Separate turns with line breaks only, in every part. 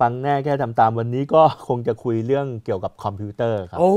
ฟังแน่แค่ทำตามวันนี้ก็คงจะคุย
เรื่องเกี่ยวกับคอมพิวเตอร์ครับโอ้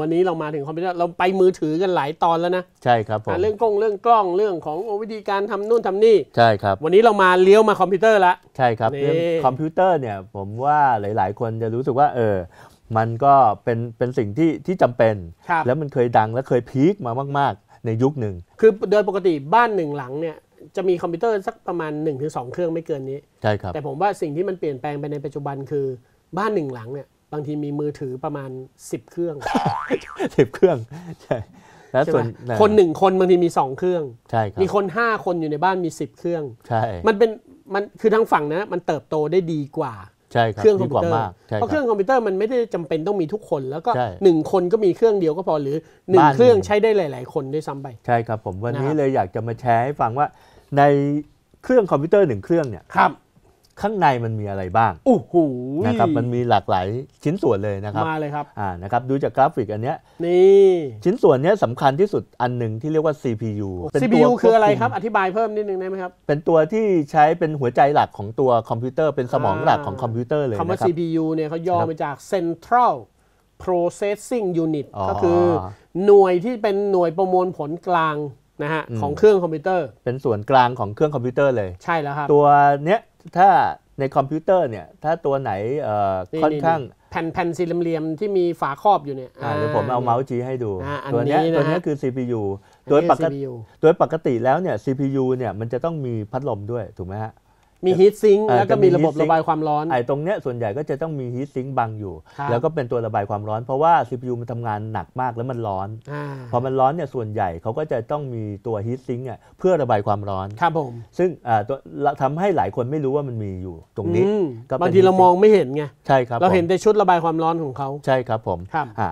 วันนี้เรามาถึงคอมพิวเตอร์เราไปมือถือกันหลายตอนแล้วนะ ใช่ครับผมเรื่องกล้องเรื่องกล้องเรื่องของวิธีการทำนู่นทำนี่ใช่ครับ วันนี้เรามาเลี้ยวม
าคอมพิวเตอร์ละใช่ครับเรื่องคอมพิวเตอร์เนี่ยผมว่าหลาย ๆ คนจะรู้สึกว่าเออมันก็เป็นเป็นสิ่งที่ที่จำเป็น แล้วมันเคยดังและเคยพีคมามาก ๆ ในยุคหนึ่ง
คือโดยปกติบ้านหนึ่งหลังเนี่ยจะมีคอมพิวเตอร์สักประมาณ1-2เครื่องไม่เกินนี้ใช่ครับแต่ผมว่าสิ่งที่มันเปลี่ยนแปลงไปในปัจจุบันคือบ้านหนึ่งหลังเนี่ยบางทีมีมือถือประมาณ 10 เครื่องสิ
บเครื่องใช่แล้วส่วนคนห
นึ่งคนบางทีมี2เครื่องใช่ครับ มีคน5คนอยู่ในบ้านมี 10 เครื่องใช่มันเป็นมันคือทางฝั่งนะมันเติบโตได้ดีกว่าใช่ครับเครื่องคอมพิวเตอร์เพราะเครื่องคอมพิวเตอร์มันไม่ได้จำเป็นต้องมีทุกคน แล้วก็1หนึ่งคนก็มีเครื่องเดียวก็พอหรือหนึ่งเครื่องใช้ได้หลาย ๆ คนด้วยซ้ำไป
ใช่ครับผมวันนี้เลยอยากจะมาแชร์ให้ฟังว่าในเครื่องคอมพิวเตอร์หนึ่งเครื่องเนี่ย ครับ ข้างในมันมีอะไรบ้าง
โอ้โห นะครับ มันม
ีหลากหลายชิ้นส่วนเลยนะครับ มาเลยครับอ่านะครับดูจากกราฟิกอันเนี้ย นี่ ชิ้นส่วนเนี้ยสำคัญที่สุดอันหนึ่งที่เรียกว่า CPU CPU คืออะไรครับ
อธิบายเพิ่มนิดนึงได้ไหมครับ
เป็นตัวที่ใช้เป็นหัวใจหลักของตัวคอมพิวเตอร์ เป็นสมองหลักของคอมพิวเตอร์เลยนะครับ คำว่า
CPU เนี่ยเขาย่อมาจาก Central Processing Unit ก็คือหน่วยที่เป็นหน่วยประมวลผลกลางนะฮะ ของเครื่องคอมพิวเตอร์
เป็นส่วนกลางของเครื่องคอมพิวเตอร์เลยใช่แล้วครับตัวเนี้ยถ้าในคอมพิวเตอร์เนี่ยถ้าตัวไหนค่อนข้าง
แผ่นแผ่นสี่เหลี่ยมที่มีฝาครอบอยู่เนี่ยเดี๋ยวผมเอาเม
าส์ชี้ให้ดู ตัวนี้ตัวนี้คือ CPU โดยปกติโดยปกติแล้วเนี่ย CPU เนี่ยมันจะต้องมีพัดลมด้วยถูกไหมฮะ
มีฮีทซิงแล้วก็มีระบบระบายค
วามร้อน ไอ้ตรงเนี้ยส่วนใหญ่ก็จะต้องมีฮีทซิงบังอยู่ แล้วก็เป็นตัวระบายความร้อนเพราะว่า CPU มันทำงานหนักมากแล้วมันร้อนพอมันร้อนเนี่ยส่วนใหญ่เขาก็จะต้องมีตัวฮีทซิงเนี่ยเพื่อระบายความร้อน ครับผม ซึ่งตัวทำให้หลายคนไม่รู้ว่ามันมีอยู่ตรงนี้บางทีเรามอง
ไม่เห็นไงใช่ครับเราเห็น
แต่ชุดระบายความร้อนของเขาใช่ครับผม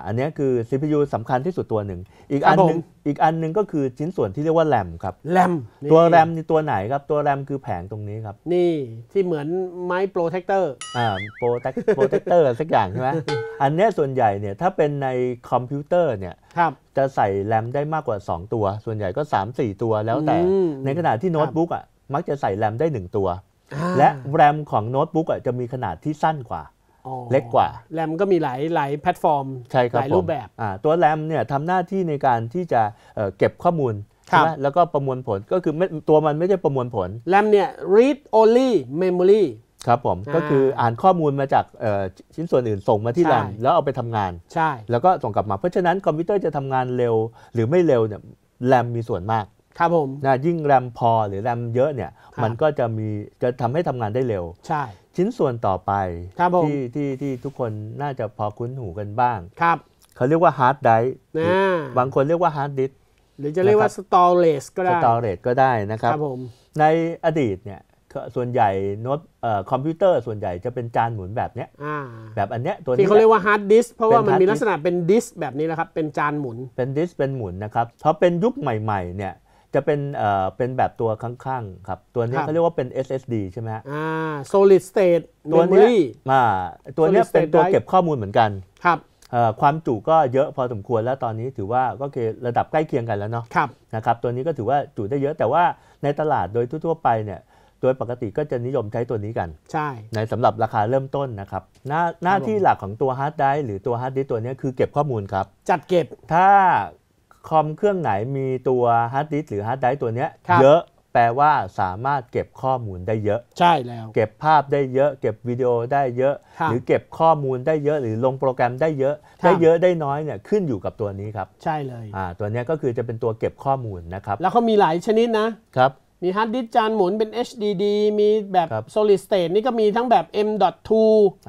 อันนี้คือ CPU สำคัญที่สุดตัวหนึ่ง อีกอันหนึ่งอีกอันหนึ่งก็คือชิ้นส่วนที่เรียกว่าแรมครับ แรม ตัวแรมนี่ตัวไหนครับ ตัวแรมคือแผงตรงนี้ครับ
นี่ที่เหมือนไม้โปรเทคเตอร์
อ่าโปรเทคโปรเทคเตอร์สักอย่างใช่ไหม อันนี้ส่วนใหญ่เนี่ยถ้าเป็นในคอมพิวเตอร์เนี่ยครับจะใส่แรมได้มากกว่า 2 ตัว ส่วนใหญ่ก็ 3 4 ตัวแล้วแต่ในขณะที่โน้ตบุ๊กอ่ะ มักจะใส่แรมได้ 1 ตัว และแรมของโน้ตบุ๊กอ่ะจะมีขนาดที่สั้นกว่าเล็กกว่า แรมก็มีหลายหลายแพลตฟอร์ม หลายรูปแบบตัวแรมเนี่ยทำหน้าที่ในการที่จะเก็บข้อมูลใช่ไหมแล้วก็ประมวลผล ก็คือตัวมันไม่ใช่ประมวลผล
แรมเนี่ย read only memory
ครับผม ก็คืออ่านข้อมูลมาจากชิ้นส่วนอื่นส่งมาที่แรม แล้วเอาไปทำงาน ใช่ แล้วก็ส่งกลับมา เพราะฉะนั้นคอมพิวเตอร์จะทำงานเร็ว หรือไม่เร็วเนี่ยแรมมีส่วนมาก ครับผมนะยิ่งแรมพอ หรือแรมเยอะเนี่ยมันก็จะมีจะทำให้ทำงานได้เร็ว ใช่ชิ้นส่วนต่อไป ที่ที่ที่ทุกคนน่าจะพอคุ้นหูกันบ้างครับเขาเรียกว่าฮาร์ดไดร์บางคนเรียกว่าฮาร์ดดิสหรือจะเรียกว่า
ตอเรัก็สได้ตอเร
จก็ได้นะครับรบในอดีตเนี่ยส่วนใหญ่โน้ตคอมพิวเตอร์ส่วนใหญ่จะเป็นจานหมุนแบบเนี้ยแบบอันเนี้ยตัวนี้ที่เขาเรียกว่าฮ
าร์ดดิสเพราะว่ามันมีลักษณะ
เป็นดิสแบบนี้แะครับเป็นจานหมุนเป็นดิสเป็นหมุนนะครับพอเป็นยุคใหม่ๆเนี่ยจะเป็นเอ่อเป็นแบบตัวข้างๆ ครับ ตัวนี้เขาเรียกว่าเป็น SSD ใช่ไหม
อ่า solid state ตัวนี้ memory
อ่าตัวเนี้ยเป็นตัวเก็บข้อมูลเหมือนกันครับเอ่อความจุก็เยอะพอสมควรแล้วตอนนี้ถือว่าก็คือระดับใกล้เคียงกันแล้วเนาะครับนะครับตัวนี้ก็ถือว่าจุได้เยอะแต่ว่าในตลาดโดยทั่วๆไปเนี่ยโดยปกติก็จะนิยมใช้ตัวนี้กัน ใช่ในสำหรับราคาเริ่มต้นนะครับหน้าหน้าที่หลักของตัวฮาร์ดไดร์หรือตัวฮาร์ดดิส์ตัวนี้คือเก็บข้อมูลครับจัดเก็บถ้าคอม เครื่องไหนมีตัวฮาร์ดดิส์หรือฮาร์ดไดรฟ์ตัวเนี้ยเยอะแปลว่าสามารถเก็บข้อมูลได้เยอะ ใช่แล้ว เก็บภาพได้เยอะ เก็บวิดีโอได้เยอะ หรือเก็บข้อมูลได้เยอะ หรือลงโปรแกรมได้เยอะ ได้เยอะได้น้อยเนี่ย ขึ้นอยู่กับตัวนี้ครับใช่เลยอ่าตัวนี้ก็คือจะเป็นตัวเก็บข
้อมูลนะครับแล้วเขามีหลายชนิดนะครับมีฮาร์ดดิสจานหมุนเป็น HDD มีแบบ solid state นี่ก็มีทั้งแบบ M.2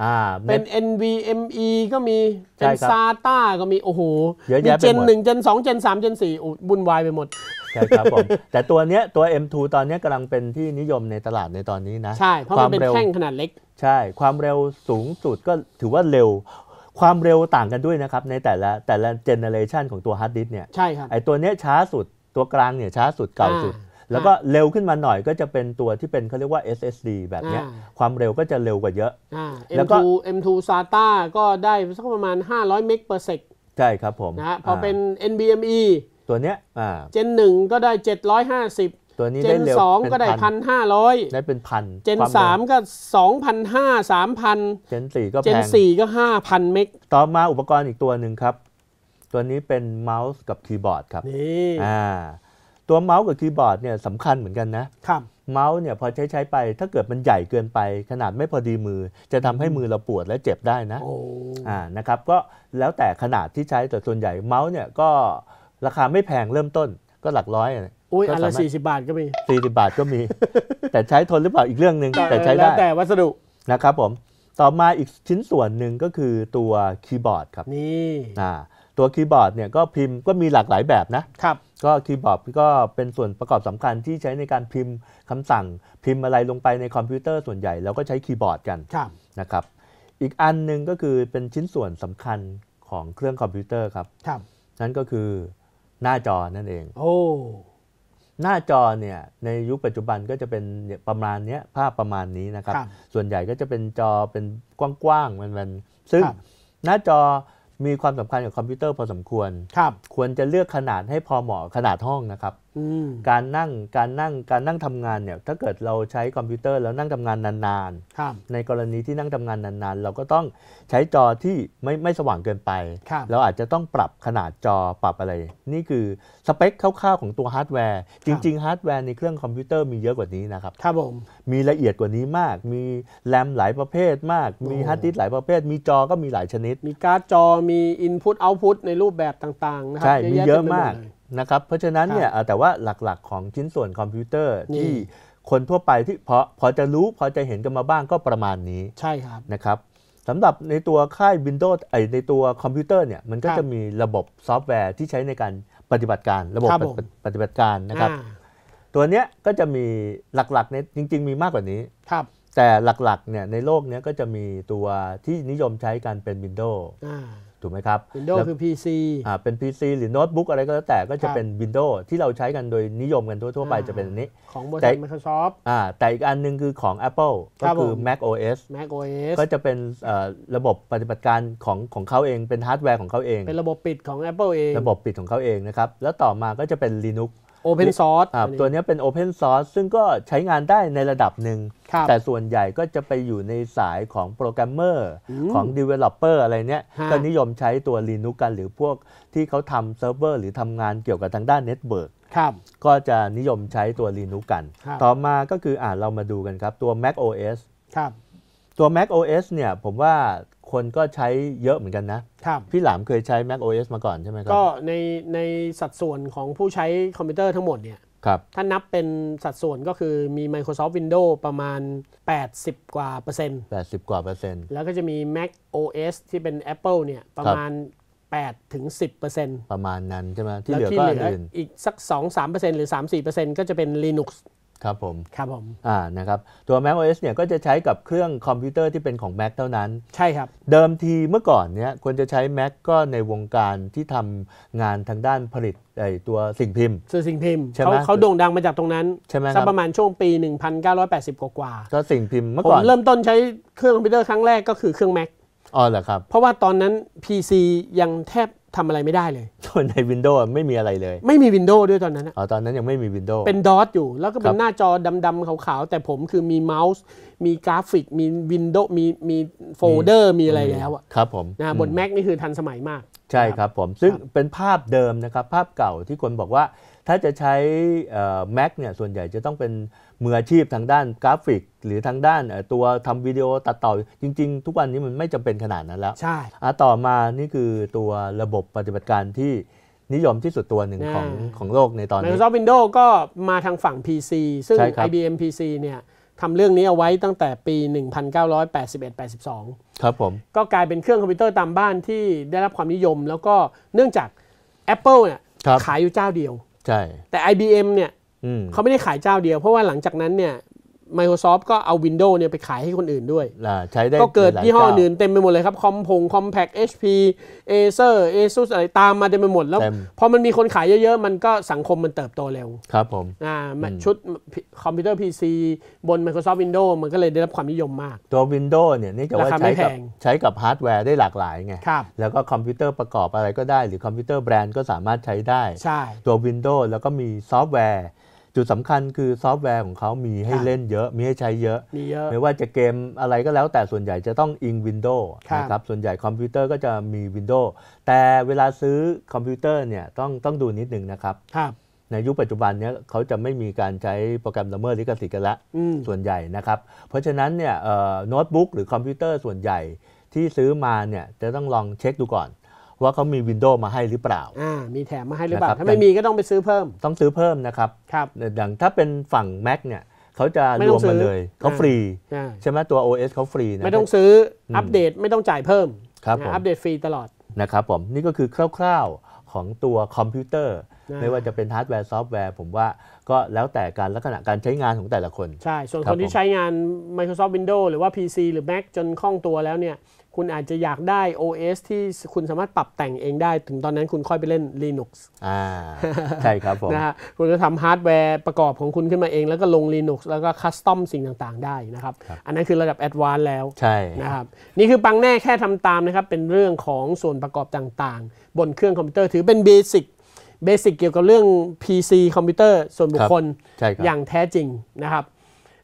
อ่าเป็น NVMe ก็มีใช่เป็นครับ SATA ก็มีโอ้โหเยอะมีแยะไปเจนหมดหนึ่งเจนสองเจนสามเจนสี่โอ้บุญวายไปหมดใช่ครับผม
แต่ตัวเนี้ยตัว M2 ตอนเนี้ยกำลังเป็นที่นิยมในตลาดในตอนนี้นะใ
ช่เพราะมันเป็นแท่งขนาดเล็ก
ใช่ความเร็วสูงสุดก็ถือว่าเร็วความเร็วต่างกันด้วยนะครับในแต่ละแต่ละเจเนเรชันของตัวฮาร์ดดิสก์เนี่ยใช่ครับไอตัวเนี้ยช้าสุดตัวกลางเนี่ยช้าสุดเก่าสุดแล้วก็เร็วขึ้นมาหน่อยก็จะเป็นตัวที่เป็นเขาเรียกว่า SSD แบบนี้ความเร็วก็จะเร็วกว่าเยอะ
แล้วก็ M2 SATA ก็ได้สักประมาณ 500เมกเปอร์เซก
ใช่ครับผมนะพอเป็น NVMe ตัวเนี้ยเจนหน
ึ่งก็ได้ 750ตัวนี้ได้เร็วเนก็ได้ 1 5น0ได้เป็นพันเจนสามก็สองพันห้าสามพันเจ
นสี่ก็แพงเจนสี่
ก็ห้าพันเมก
ต่อมาอุปกรณ์อีกตัวหนึ่งครับ ตัวนี้เป็นเมาส์กับคีย์บอร์ดครับนี่อ่าตัวเมาส์กับคีย์บอร์ดเนี่ยสำคัญเหมือนกันนะครับเมาส์เนี่ยพอใช้ใช้ไป ถ้าเกิดมันใหญ่เกินไป ขนาดไม่พอดีมือ จะทำให้มือเราปวดและเจ็บได้นะอ่านะครับก็แล้วแต่ขนาดที่ใช้ แต่ส่วนใหญ่เมาส์เนี่ยก็ราคาไม่แพงเริ่มต้นก็หลักร้อยอุ้ยอันละสี่สิบาทก็มีสี่สิบาทก็มี แต่ใช้ทนหรือเปล่าอีกเรื่องหนึ่งแต่ใช้ได้แต่วัสดุนะครับผมต่อมาอีกชิ้นส่วนหนึ่งก็คือตัวคีย์บอร์ด ครับนี่อ่าตัวคีย์บอร์ดเนี่ยก็พิมพ์ก็มีหลากหลายแบบนะครับก็คีย์บอร์ดก็เป็นส่วนประกอบสำคัญที่ใช้ในการพิมพ์คำสั่งพิมพ์อะไรลงไปในคอมพิวเตอร์ส่วนใหญ่เราก็ใช้คีย์บอร์ดกันนะครับ อีกอันหนึ่งก็คือเป็นชิ้นส่วนสำคัญของเครื่องคอมพิวเตอร์ครับครับนั่นก็คือหน้าจอนั่นเองโอ้หน้าจอเนี่ยในยุคปัจจุบันก็จะเป็นประมาณนี้ภาพประมาณนี้นะครับ ส่วนใหญ่ก็จะเป็นจอเป็นกว้างๆมันๆซึ่งหน้าจอมีความสำคัญกับคอมพิวเตอร์พอสมควร ครับ ควรจะเลือกขนาดให้พอเหมาะขนาดห้องนะครับการนั่ง การนั่ง การนั่งทำงานเนี่ย ถ้าเกิดเราใช้คอมพิวเตอร์แล้วนั่งทำงานนานๆ ในกรณีที่นั่งทำงานนาน ๆ เราก็ต้องใช้จอที่ไม่ไม่สว่างเกินไป เราอาจจะต้องปรับขนาดจอปรับอะไร นี่คือสเปคคร่าวๆของตัวฮาร์ดแวร์ จริงๆฮาร์ดแวร์ในเครื่องคอมพิวเตอร์มีเยอะกว่านี้นะครับครับผมมีละเอียดกว่านี้มาก มีแรมหลายประเภทมาก มีฮาร์ดดิสหลายประเภท มีจอก็มีหลายชนิด มีการ์
ดจอมีอินพุตเอาพุตในรูปแบบต่างๆนะครับใช่มีเยอะมาก
นะครับเพราะฉะนั้นเนี่ยแต่ว่าหลักๆ ของชิ้นส่วนคอมพิวเตอร์ที่คนทั่วไปที่พอพอจะรู้ พอจะเห็นกันมาบ้างก็ประมาณนี้ ใช่ครับนะครับสำหรับในตัวค่าย Windows ไอในตัวคอมพิวเตอร์เนี่ยมันก็จะมีระบบซอฟต์แวร์ที่ใช้ในการปฏิบัติการ ระบบปฏิบัติการนะครับ ตัวเนี้ยก็จะมีหลักๆเนี่ยจริง ๆ มีมากกว่านี้ครับแต่หลักๆเนี่ยในโลกเนี้ยก็จะมีตัวที่นิยมใช้กันเป็น Windows ถูกไหมครับ Windows คือ PC อ่า เป็น PC หรือโน้ตบุ๊กอะไรก็แล้วแต่ก็จะเป็น Windows ที่เราใช้กันโดยนิยมกันทั่ว ๆ ไปจะเป็นอันนี้
ของบริษัท Microsoft
อ่า แต่อีกอันนึงคือของ Apple ก็คือ Mac OS Mac OS ก็จะเป็นระบบปฏิบัติการของของเขาเองเป็นฮาร์ดแวร์ของเขาเอง เป็นระบบปิดของ Apple เอง ระบบปิดของเขาเองนะครับ แล้วต่อมาก็จะเป็น Linux Open Source ตัวนี้เป็น Open Source ซึ่งก็ใช้งานได้ในระดับหนึ่งแต่ส่วนใหญ่ก็จะไปอยู่ในสายของโปรแกรมเมอร์ของ Developer อะไรเนี้ย ก็นิยมใช้ตัว Linux กัน หรือพวกที่เขาทำเซิร์ฟเวอร์หรือทำงานเกี่ยวกับทางด้านเน็ตเวิร์กก็จะนิยมใช้ตัว Linux กัน ต่อมาก็คืออ่าเรามาดูกันครับตัว Mac OS ตัว Mac OS เนี่ยผมว่าคนก็ใช้เยอะเหมือนกันนะ พี่หลามเคยใช้ Mac OS มาก่อนใช่ไหมครับก
็ในในสัดส่วนของผู้ใช้คอมพิวเตอร์ทั้งหมดเนี่ยถ้านับเป็นสัดส่วนก็คือมี Microsoft Windows ประมาณ 80 กว่าเปอร์เซ็นต์80 กว่าเปอร์เซ็นต์แล้วก็จะมี Mac OS ที่เป็น Apple เนี่ยประมาณ8ถึง10เปอร์เซ็นต์ประมาณนั้นใช่ไหมที่เหลือก็อื่นอีกสัก 2 3เปอร์เซ็นต์หรือ 3 4เปอร์เซ็นต์ก็จะเป็น Linux คร
ับผมครับผมอ่านะครับตัว Mac OS เนี่ยก็จะใช้กับเครื่องคอมพิวเตอร์ที่เป็นของ Mac เท่านั้นใช่ครับเดิมทีเมื่อก่อนเนี่ยควรจะใช้ Mac ก็ในวงการที่ทำงานทางด้านผลิตไอตัวสิ่งพิมพ์สื
่อสิ่งพิมพ์เขาเขาโด่งดังมาจากตรงนั้นใช่ไหมครับประมาณช่วงปี 1980 กว่ากว่าก็สิ่งพิมพ์เมื่อก่อนผมเริ่มต้นใช้เครื่องคอมพิวเตอร์ครั้งแรกก็คือเครื่อง Mac อ๋อเหรอครับเพราะว่าตอนนั้น PC ยังแทบทำอะไรไม่ได้เลยสนใน Windows ไม่มีอะไรเลย ไม่มี Windows ด้วยตอนนั้นอะอ๋อตอนนั้นยังไม่มี Windows เป็นดอทอยู่ แล้วก็เป็นหน้าจอดำๆขาวๆ แต่ผมคือมีเมาส์ มีกราฟิกมี Windows มีมีโฟลเดอร์มีอะไรแล้วอ่ะ
ครับผมนะบน
Mac นี่คือทันสมัยมาก
ใช่ครับผมซึ่งเป็นภาพเดิมนะครับ ภาพเก่าที่คนบอกว่าถ้าจะใช้ Mac เนี่ยส่วนใหญ่จะต้องเป็นมืออาชีพทางด้านกราฟิก หรือทางด้าน ตัวทำวิดีโอตัดต่อจริงๆ ทุกวันนี้มันไม่จำเป็นขนาดนั้นแล้ว ใช่ต่อมานี่คือตัวระบบปฏิบัติการที่นิยมที่สุดตัวหนึ่งของของโลกในตอนนี้ Microsoft
Windows ก็มาทางฝั่ง PC ซึ่ง IBM PC เนี่ยทำเรื่องนี้เอาไว้ตั้งแต่ปี 1981-82 ครับผม ก็กลายเป็นเครื่องคอมพิวเตอร์ตามบ้านที่ได้รับความนิยม แล้วก็เนื่องจาก Apple เนี่ยขายอยู่เจ้าเดียวใช่แต่ IBM เนี่ยเขาไม่ได้ขายเจ้าเดียว เพราะว่าหลังจากนั้นเนี่ย Microsoft ก็เอา Windows เนี่ยไปขายให้คนอื่นด้วย
ใช้ได้ก็เกิดยี่ห้ออื่น
เต็มไปหมดเลยครับคอมพงคอมแพค HP Acer ASUS อะไรตามมาเต็มไปหมดแล้วพอมันมีคนขายเยอะๆมันก็สังคมมันเติบโตเร็ว ครับผมชุดคอมพิวเตอร์ PC บน Microsoft Windows มันก็เลยได้รับความนิยมมาก
ตัว Windows เนี่ยนี่จะว่าใช้กับใช้กับฮาร์ดแวร์ได้หลากหลายไง แล้วก็คอมพิวเตอร์ประกอบอะไรก็ได้หรือคอมพิวเตอร์แบรนด์ก็สามารถใช้ได้ตัว Windows แล้วก็มีซอฟต์แวร์จุดสำคัญคือซอฟต์แวร์ของเขามีให้เล่นเยอะ มีให้ใช้เยอะไม่ว่าจะเกมอะไรก็แล้ว แต่ส่วนใหญ่จะต้องอิงวินโดว์นะครับส่วนใหญ่คอมพิวเตอร์ก็จะมีวินโดว์แต่เวลาซื้อคอมพิวเตอร์เนี่ยต้องต้องดูนิดนึงนะครับ ในยุคปัจจุบันเนี้ยเขาจะไม่มีการใช้โปรแกรมละเมิดลิขสิทธิ์กันละส่วนใหญ่นะครับ เพราะฉะนั้นเนี่ยโน้ตบุ๊กหรือคอมพิวเตอร์ส่วนใหญ่ที่ซื้อมาเนี่ยจะต้องลองเช็คดูก่อนว่าเขามีวินโดว์มาให้หรือเปล่า
อ่า มีแถมมาให้หรือเปล่า ถ้าไม่มีก็
ต้องไปซื้อเพิ่ม ต้องซื้อเพิ่มนะครับ ครับอย่างถ้าเป็นฝั่ง Mac เนี่ย เขาจะรวมมาเลย เขาฟรี ใช่ไหม ตัว OS เขาฟรีนะ ไม่ต้องซื
้อ อัปเดต ไม่ต้องจ่ายเพิ่มครับ อัปเดตฟรีตลอด
นะครับผม นี่ก็คือคร่าวๆ ของตัวคอมพิวเตอร์ ไม่ว่าจะเป็นฮาร์ดแวร์ซอฟต์แวร์ ผมว่าก็แล้วแต่การลักษณะการใช้งานของแต่ละคน ใช่ ส่วนคนที่ใช้
งาน Microsoft Windows หรือว่า PC หรือ Mac จน คล่องตัวแล้วเนี่ยคุณอาจจะอยากได้ OS ที่คุณสามารถปรับแต่งเองได้ ถึงตอนนั้นคุณค่อยไปเล่น Linux อ่าใช่ครับผมนะฮะคุณจะทำฮาร์ดแวร์ประกอบของคุณขึ้นมาเอง แล้วก็ลง Linux แล้วก็คัสตอมสิ่งต่าง ๆได้นะครับ อันนั้นคือระดับแอดวานแล้วใช่นะครับนี่คือปังแน่แค่ทำตามนะครับ เป็นเรื่องของส่วนประกอบต่าง ๆ บนเครื่องคอมพิวเตอร์ถือเป็นเบสิกเบสิกเกี่ยวกับเรื่อง PC คอมพิวเตอร์ส่วนบุคคลอย่างแท้จริงนะครับ